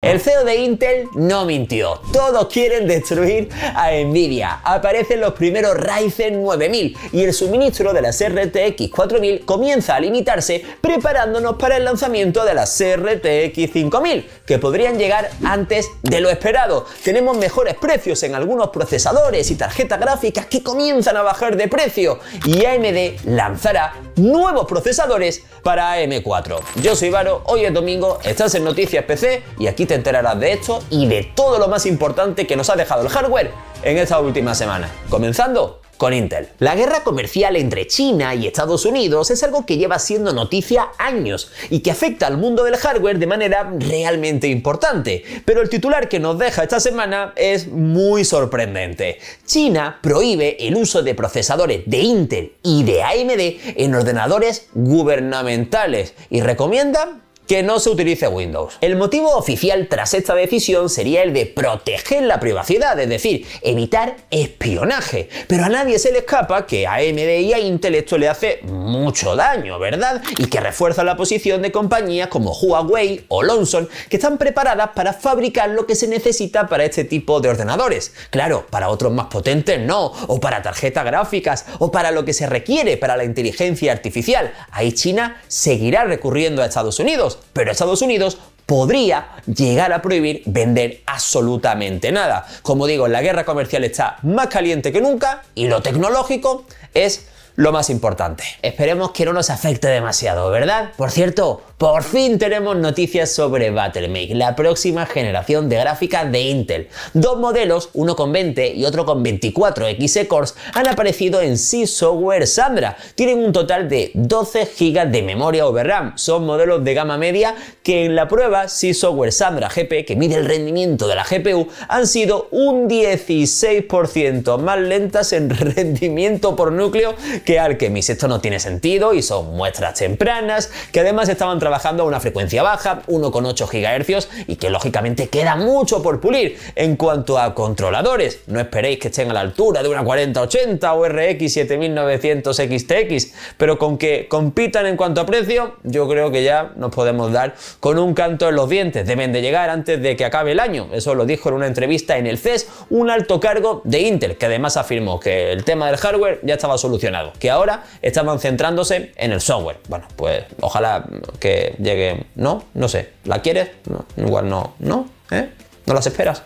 El CEO de Intel no mintió. Todos quieren destruir a Nvidia. Aparecen los primeros Ryzen 9000 y el suministro de las RTX 4000 comienza a limitarse preparándonos para el lanzamiento de las RTX 5000, que podrían llegar antes de lo esperado. Tenemos mejores precios en algunos procesadores y tarjetas gráficas que comienzan a bajar de precio y AMD lanzará nuevos procesadores para AM4. Yo soy Varo, hoy es domingo, estás en Noticias PC y aquí te enterarás de esto y de todo lo más importante que nos ha dejado el hardware en esta última semana. Comenzando con Intel. La guerra comercial entre China y Estados Unidos es algo que lleva siendo noticia años y que afecta al mundo del hardware de manera realmente importante. Pero el titular que nos deja esta semana es muy sorprendente. China prohíbe el uso de procesadores de Intel y de AMD en ordenadores gubernamentales y recomienda que no se utilice Windows. El motivo oficial tras esta decisión sería el de proteger la privacidad, es decir, evitar espionaje. Pero a nadie se le escapa que a AMD y a Intel esto le hace mucho daño, ¿verdad? Y que refuerza la posición de compañías como Huawei o Lonson, que están preparadas para fabricar lo que se necesita para este tipo de ordenadores. Claro, para otros más potentes no, o para tarjetas gráficas, o para lo que se requiere para la inteligencia artificial. Ahí China seguirá recurriendo a Estados Unidos, pero Estados Unidos podría llegar a prohibir vender absolutamente nada. Como digo, la guerra comercial está más caliente que nunca y lo tecnológico es lo más importante. Esperemos que no nos afecte demasiado, ¿verdad? Por cierto, por fin tenemos noticias sobre Battlemake, la próxima generación de gráficas de Intel. Dos modelos, uno con 20 y otro con 24 x cores, han aparecido en C Software Sandra. Tienen un total de 12 GB de memoria over RAM. Son modelos de gama media que en la prueba C Software Sandra GP, que mide el rendimiento de la GPU, han sido un 16% más lentas en rendimiento por núcleo que Alchemist esto no tiene sentido y son muestras tempranas, que además estaban trabajando a una frecuencia baja, 1,8 GHz, y que lógicamente queda mucho por pulir. En cuanto a controladores, no esperéis que estén a la altura de una 4080 o RX 7900 XTX, pero con que compitan en cuanto a precio, yo creo que ya nos podemos dar con un canto en los dientes. Deben de llegar antes de que acabe el año. Eso lo dijo en una entrevista en el CES un alto cargo de Intel, que además afirmó que el tema del hardware ya estaba solucionado que ahora estaban centrándose en el software. Bueno, pues ojalá que llegue, ¿no? No sé, ¿la quieres? igual no, ¿no? ¿Eh? ¿No las esperas?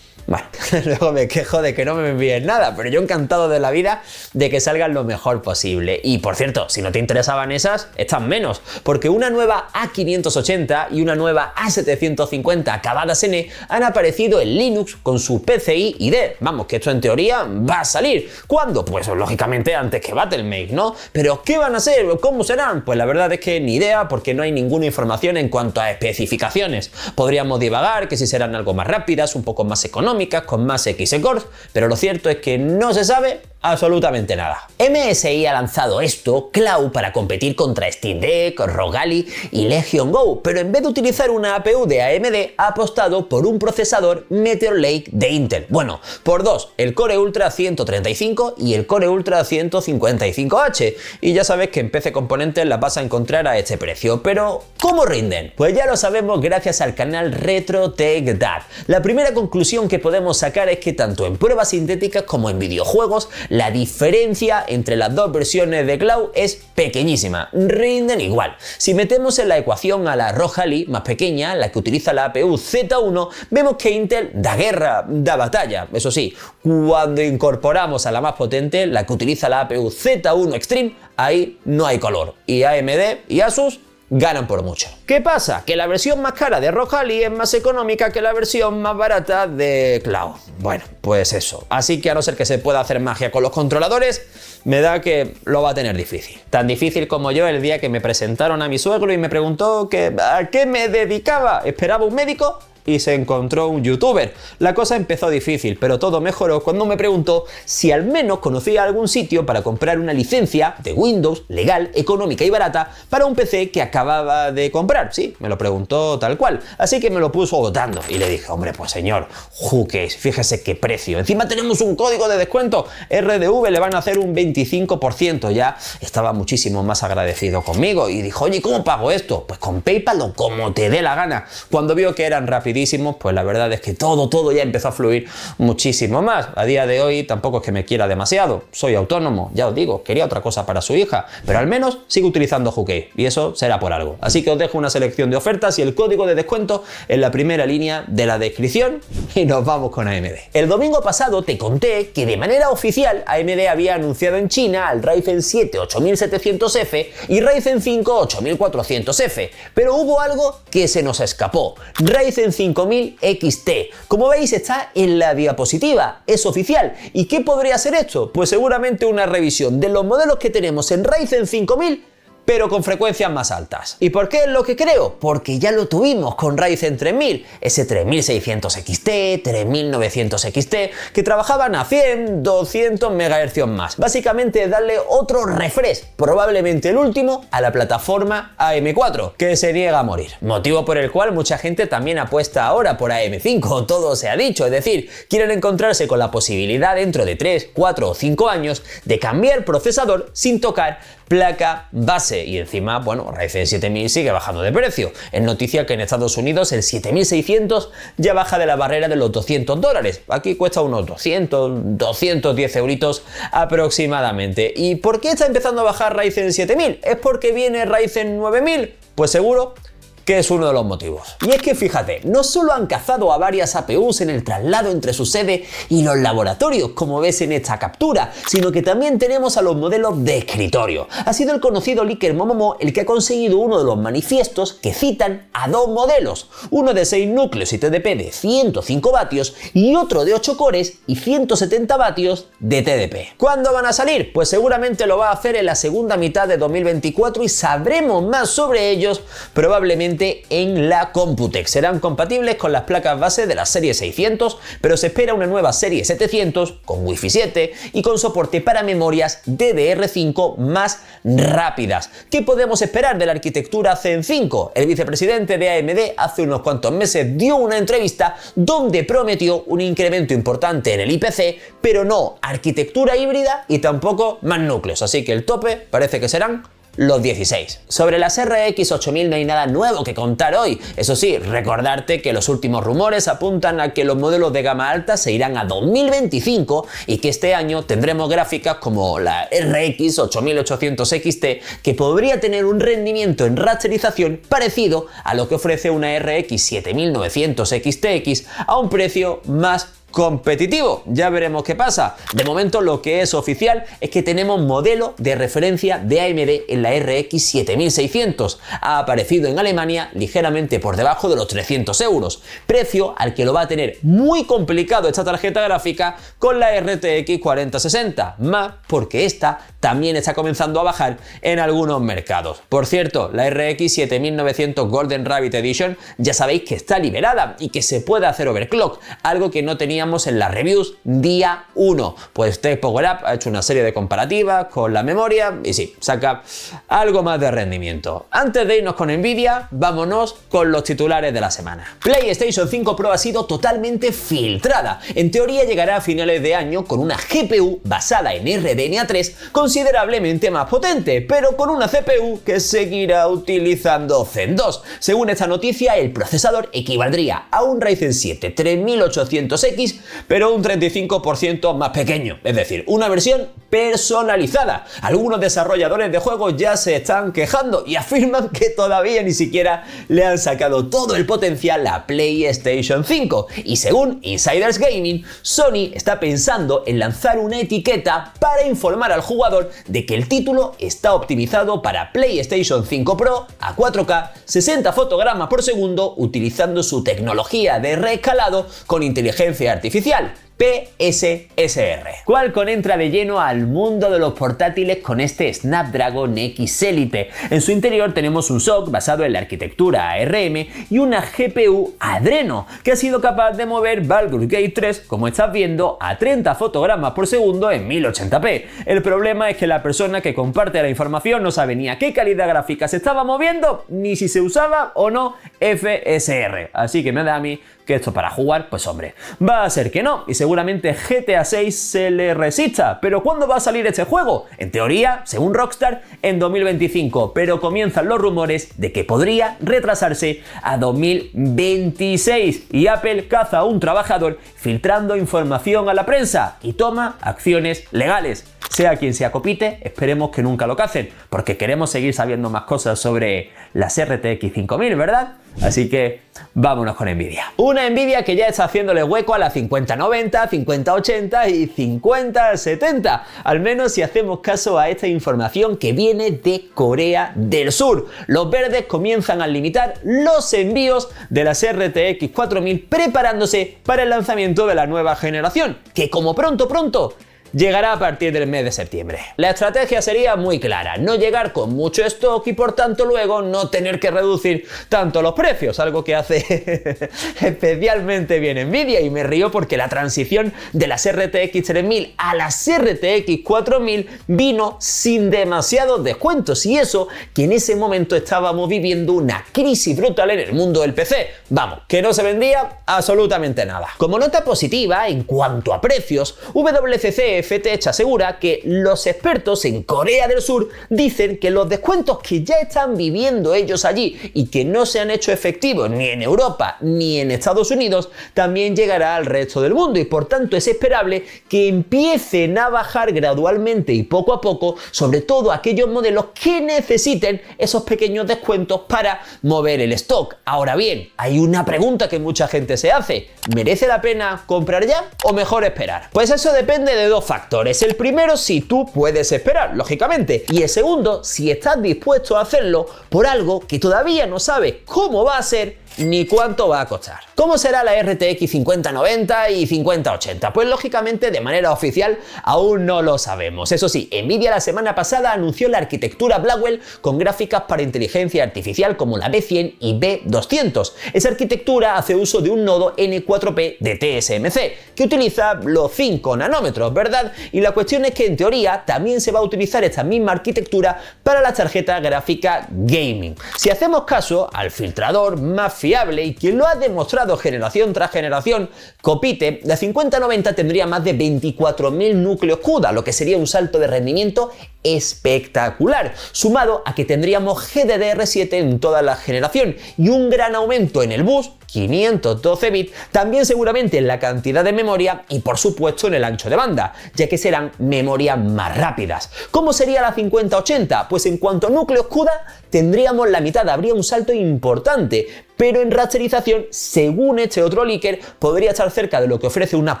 Bueno, luego me quejo de que no me envíen nada, pero yo encantado de la vida de que salgan lo mejor posible. Y por cierto, si no te interesaban esas, están menos, porque una nueva A580 y una nueva A750 acabadas en E han aparecido en Linux con su PCI ID. Vamos, que esto en teoría va a salir. ¿Cuándo? Pues lógicamente antes que Battlemake, ¿no? Pero ¿qué van a ser? ¿Cómo serán? Pues la verdad es que ni idea, porque no hay ninguna información en cuanto a especificaciones. Podríamos divagar que si serán algo más rápidas, un poco más económicas, con más X-Scores, pero lo cierto es que no se sabe Absolutamente nada. MSI ha lanzado esto, Cloud, para competir contra Steam Deck, Rogali y Legion Go, pero en vez de utilizar una APU de AMD, ha apostado por un procesador Meteor Lake de Intel. Bueno, por dos, el Core Ultra 135 y el Core Ultra 155H. Y ya sabes que en PC Componentes las vas a encontrar a este precio, pero ¿cómo rinden? Pues ya lo sabemos gracias al canal Retro Tech Dad. La primera conclusión que podemos sacar es que tanto en pruebas sintéticas como en videojuegos, la diferencia entre las dos versiones de Cloud es pequeñísima, rinden igual. Si metemos en la ecuación a la roja Lee, más pequeña, la que utiliza la APU Z1, vemos que Intel da guerra, da batalla. Eso sí, cuando incorporamos a la más potente, la que utiliza la APU Z1 Extreme, ahí no hay color. Y AMD y Asus ganan por mucho. ¿Qué pasa? Que la versión más cara de Rojali es más económica que la versión más barata de Cloud. Bueno, pues eso. Así que a no ser que se pueda hacer magia con los controladores, me da que lo va a tener difícil. Tan difícil como yo el día que me presentaron a mi suegro y me preguntó que a qué me dedicaba. Esperaba un médico y se encontró un youtuber. La cosa empezó difícil, pero todo mejoró cuando me preguntó si al menos conocía algún sitio para comprar una licencia de Windows legal, económica y barata para un PC que acababa de comprar. Sí, me lo preguntó tal cual. Así que me lo puso votando y le dije, hombre, pues señor, juques, fíjese qué precio. Encima tenemos un código de descuento. RDV le van a hacer un 25%. Ya estaba muchísimo más agradecido conmigo y dijo, oye, ¿cómo pago esto? Pues con PayPal o como te dé la gana. Cuando vio que eran rápidos pues la verdad es que todo, todo ya empezó a fluir muchísimo más. A día de hoy tampoco es que me quiera demasiado, soy autónomo, ya os digo, quería otra cosa para su hija, pero al menos sigo utilizando Juke y eso será por algo. Así que os dejo una selección de ofertas y el código de descuento en la primera línea de la descripción y nos vamos con AMD. El domingo pasado te conté que de manera oficial AMD había anunciado en China al Ryzen 7 8700F y Ryzen 5 8400F, pero hubo algo que se nos escapó. Ryzen 5000 XT. Como veis está en la diapositiva, es oficial. ¿Y qué podría ser esto? Pues seguramente una revisión de los modelos que tenemos en Ryzen 5000 pero con frecuencias más altas. ¿Y por qué es lo que creo? Porque ya lo tuvimos con Ryzen 3000, ese 3600 XT, 3900 XT, que trabajaban a 100, 200 MHz más. Básicamente darle otro refresh, probablemente el último, a la plataforma AM4, que se niega a morir. Motivo por el cual mucha gente también apuesta ahora por AM5, todo se ha dicho, es decir, quieren encontrarse con la posibilidad dentro de 3, 4 o 5 años de cambiar procesador sin tocar placa base y encima, bueno, Ryzen 7000 sigue bajando de precio. Es noticia que en Estados Unidos el 7600 ya baja de la barrera de los 200 dólares. Aquí cuesta unos 200, 210 euritos aproximadamente. ¿Y por qué está empezando a bajar Ryzen 7000? ¿Es porque viene Ryzen 9000? Pues seguro que es uno de los motivos. Y es que fíjate, no solo han cazado a varias APUs en el traslado entre su sede y los laboratorios, como ves en esta captura, sino que también tenemos a los modelos de escritorio. Ha sido el conocido Licker Momomo el que ha conseguido uno de los manifiestos que citan a dos modelos, uno de 6 núcleos y TDP de 105 vatios y otro de 8 cores y 170 vatios de TDP. ¿Cuándo van a salir? Pues seguramente lo va a hacer en la segunda mitad de 2024 y sabremos más sobre ellos probablemente en la Computex. Serán compatibles con las placas base de la serie 600, pero se espera una nueva serie 700 con Wi-Fi 7 y con soporte para memorias DDR5 más rápidas. ¿Qué podemos esperar de la arquitectura Zen 5? El vicepresidente de AMD hace unos cuantos meses dio una entrevista donde prometió un incremento importante en el IPC, pero no arquitectura híbrida y tampoco más núcleos, así que el tope parece que serán los 16. Sobre las RX 8000 no hay nada nuevo que contar hoy. Eso sí, recordarte que los últimos rumores apuntan a que los modelos de gama alta se irán a 2025 y que este año tendremos gráficas como la RX 8800 XT que podría tener un rendimiento en rasterización parecido a lo que ofrece una RX 7900 XTX a un precio más competitivo. Ya veremos qué pasa. De momento lo que es oficial es que tenemos modelo de referencia de AMD en la RX 7600. Ha aparecido en Alemania ligeramente por debajo de los 300 euros, precio al que lo va a tener muy complicado esta tarjeta gráfica con la RTX 4060, más porque esta también está comenzando a bajar en algunos mercados. Por cierto, la RX 7900 Golden Rabbit Edition ya sabéis que está liberada y que se puede hacer overclock, algo que no teníamos en las reviews día 1. Pues Power Up ha hecho una serie de comparativas con la memoria y sí, saca algo más de rendimiento. Antes de irnos con Nvidia, vámonos con los titulares de la semana. PlayStation 5 Pro ha sido totalmente filtrada. En teoría llegará a finales de año con una GPU basada en RDNA 3 con considerablemente más potente, pero con una CPU que seguirá utilizando Zen 2. Según esta noticia, el procesador equivaldría a un Ryzen 7 3800X, pero un 35% más pequeño, es decir, una versión personalizada. Algunos desarrolladores de juegos ya se están quejando y afirman que todavía ni siquiera le han sacado todo el potencial a PlayStation 5. Y según Insiders Gaming, Sony está pensando en lanzar una etiqueta para informar al jugador de que el título está optimizado para PlayStation 5 Pro a 4K, 60 fotogramas por segundo, utilizando su tecnología de reescalado con inteligencia artificial. PSSR, cual con entra de lleno al mundo de los portátiles con este Snapdragon X Elite. En su interior tenemos un SOC basado en la arquitectura ARM y una GPU Adreno, que ha sido capaz de mover Valkyrie Gate 3, como estás viendo, a 30 fotogramas por segundo en 1080p. El problema es que la persona que comparte la información no sabe ni a qué calidad gráfica se estaba moviendo, ni si se usaba o no FSR. Así que me da a mí que esto para jugar, pues hombre, va a ser que no, y seguramente GTA 6 se le resista. Pero ¿cuándo va a salir este juego? En teoría, según Rockstar, en 2025, pero comienzan los rumores de que podría retrasarse a 2026. Y Apple caza a un trabajador filtrando información a la prensa y toma acciones legales. Sea quien sea copite, esperemos que nunca lo cacen, porque queremos seguir sabiendo más cosas sobre las RTX 5000, ¿verdad? Así que vámonos con Nvidia. Una envidia que ya está haciéndole hueco a la 5090, 5080 y 5070, al menos si hacemos caso a esta información que viene de Corea del Sur. Los verdes comienzan a limitar los envíos de las RTX 4000 preparándose para el lanzamiento de la nueva generación, que como pronto pronto llegará a partir del mes de septiembre. La estrategia sería muy clara, no llegar con mucho stock y por tanto luego no tener que reducir tanto los precios, algo que hace especialmente bien Nvidia y me río porque la transición de las RTX 3000 a las RTX 4000 vino sin demasiados descuentos y eso que en ese momento estábamos viviendo una crisis brutal en el mundo del PC. Vamos, que no se vendía absolutamente nada. Como nota positiva en cuanto a precios, WCC hecha asegura que los expertos en Corea del Sur dicen que los descuentos que ya están viviendo ellos allí y que no se han hecho efectivos ni en Europa ni en Estados Unidos también llegará al resto del mundo y por tanto es esperable que empiecen a bajar gradualmente y poco a poco, sobre todo aquellos modelos que necesiten esos pequeños descuentos para mover el stock. Ahora bien, hay una pregunta que mucha gente se hace, ¿merece la pena comprar ya o mejor esperar? Pues eso depende de dos factores. El primero, si tú puedes esperar, lógicamente. Y el segundo, si estás dispuesto a hacerlo por algo que todavía no sabes cómo va a ser ni cuánto va a costar. ¿Cómo será la RTX 5090 y 5080? Pues lógicamente de manera oficial aún no lo sabemos. Eso sí, Nvidia la semana pasada anunció la arquitectura Blackwell con gráficas para inteligencia artificial como la B100 y B200. Esa arquitectura hace uso de un nodo N4P de TSMC que utiliza los 5 nanómetros, ¿verdad? Y la cuestión es que en teoría también se va a utilizar esta misma arquitectura para la tarjeta gráfica gaming. Si hacemos caso al filtrador más fiable y quien lo ha demostrado generación tras generación, Copite, la 5090 tendría más de 24.000 núcleos CUDA, lo que sería un salto de rendimiento espectacular, sumado a que tendríamos GDDR7 en toda la generación y un gran aumento en el bus, 512 bits, también seguramente en la cantidad de memoria y por supuesto en el ancho de banda, ya que serán memorias más rápidas. ¿Cómo sería la 5080? Pues en cuanto a núcleo CUDA tendríamos la mitad, habría un salto importante, pero en rasterización, según este otro leaker, podría estar cerca de lo que ofrece una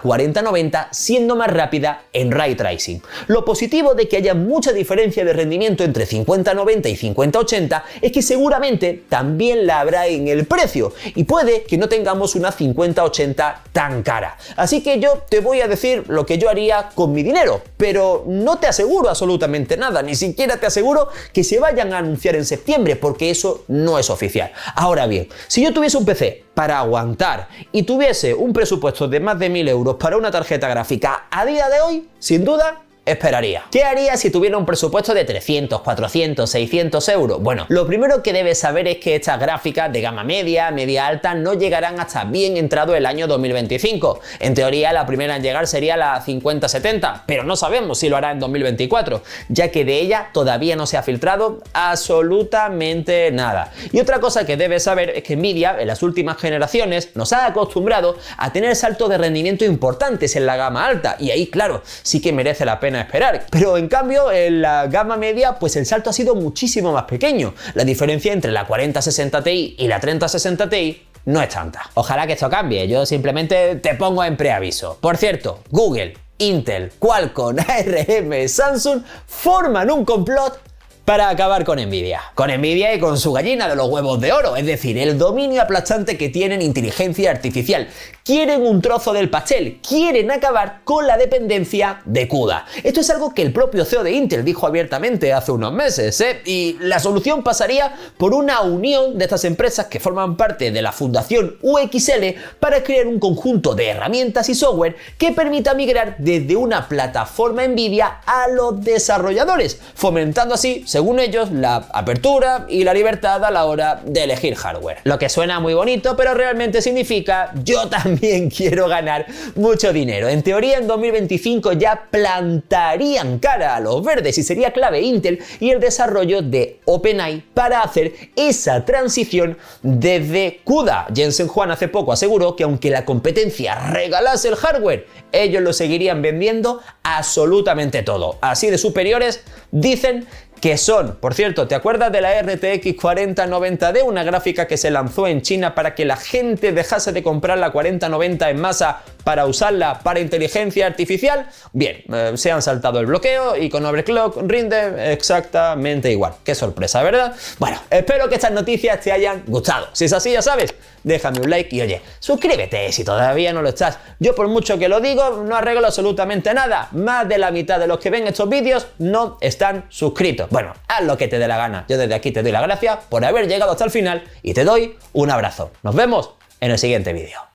4090 siendo más rápida en ray tracing. Lo positivo de que haya mucha diferencia de rendimiento entre 50-90 y 50-80 es que seguramente también la habrá en el precio y puede que no tengamos una 50-80 tan cara. Así que yo te voy a decir lo que yo haría con mi dinero, pero no te aseguro absolutamente nada, ni siquiera te aseguro que se vayan a anunciar en septiembre, porque eso no es oficial. Ahora bien, si yo tuviese un PC para aguantar y tuviese un presupuesto de más de 1000 euros para una tarjeta gráfica a día de hoy, sin duda esperaría. ¿Qué haría si tuviera un presupuesto de 300, 400, 600 euros? Bueno, lo primero que debes saber es que estas gráficas de gama media, media alta, no llegarán hasta bien entrado el año 2025. En teoría, la primera en llegar sería la 5070, pero no sabemos si lo hará en 2024, ya que de ella todavía no se ha filtrado absolutamente nada. Y otra cosa que debes saber es que Nvidia, en las últimas generaciones, nos ha acostumbrado a tener saltos de rendimiento importantes en la gama alta, y ahí, claro, sí que merece la pena a esperar. Pero en cambio, en la gama media, pues el salto ha sido muchísimo más pequeño. La diferencia entre la 4060 Ti y la 3060 Ti no es tanta. Ojalá que esto cambie, yo simplemente te pongo en preaviso. Por cierto, Google, Intel, Qualcomm, ARM, Samsung forman un complot para acabar con Nvidia. Con Nvidia y con su gallina de los huevos de oro, es decir, el dominio aplastante que tienen inteligencia artificial. Quieren un trozo del pastel, quieren acabar con la dependencia de CUDA. Esto es algo que el propio CEO de Intel dijo abiertamente hace unos meses, ¿eh? y la solución pasaría por una unión de estas empresas que forman parte de la fundación UXL para crear un conjunto de herramientas y software que permita migrar desde una plataforma Nvidia a los desarrolladores, fomentando así según ellos, la apertura y la libertad a la hora de elegir hardware. Lo que suena muy bonito, pero realmente significa yo también quiero ganar mucho dinero. En teoría, en 2025 ya plantarían cara a los verdes y sería clave Intel y el desarrollo de OpenAI para hacer esa transición desde CUDA. Jensen Juan hace poco aseguró que aunque la competencia regalase el hardware, ellos lo seguirían vendiendo absolutamente todo. Así de superiores dicen que son, por cierto, ¿te acuerdas de la RTX 4090D? Una gráfica que se lanzó en China para que la gente dejase de comprar la 4090 en masa para usarla para inteligencia artificial, bien, eh, se han saltado el bloqueo y con overclock rinde exactamente igual. Qué sorpresa, ¿verdad? Bueno, espero que estas noticias te hayan gustado. Si es así, ya sabes, déjame un like y oye, suscríbete si todavía no lo estás. Yo por mucho que lo digo, no arreglo absolutamente nada. Más de la mitad de los que ven estos vídeos no están suscritos. Bueno, haz lo que te dé la gana. Yo desde aquí te doy la gracia por haber llegado hasta el final y te doy un abrazo. Nos vemos en el siguiente vídeo.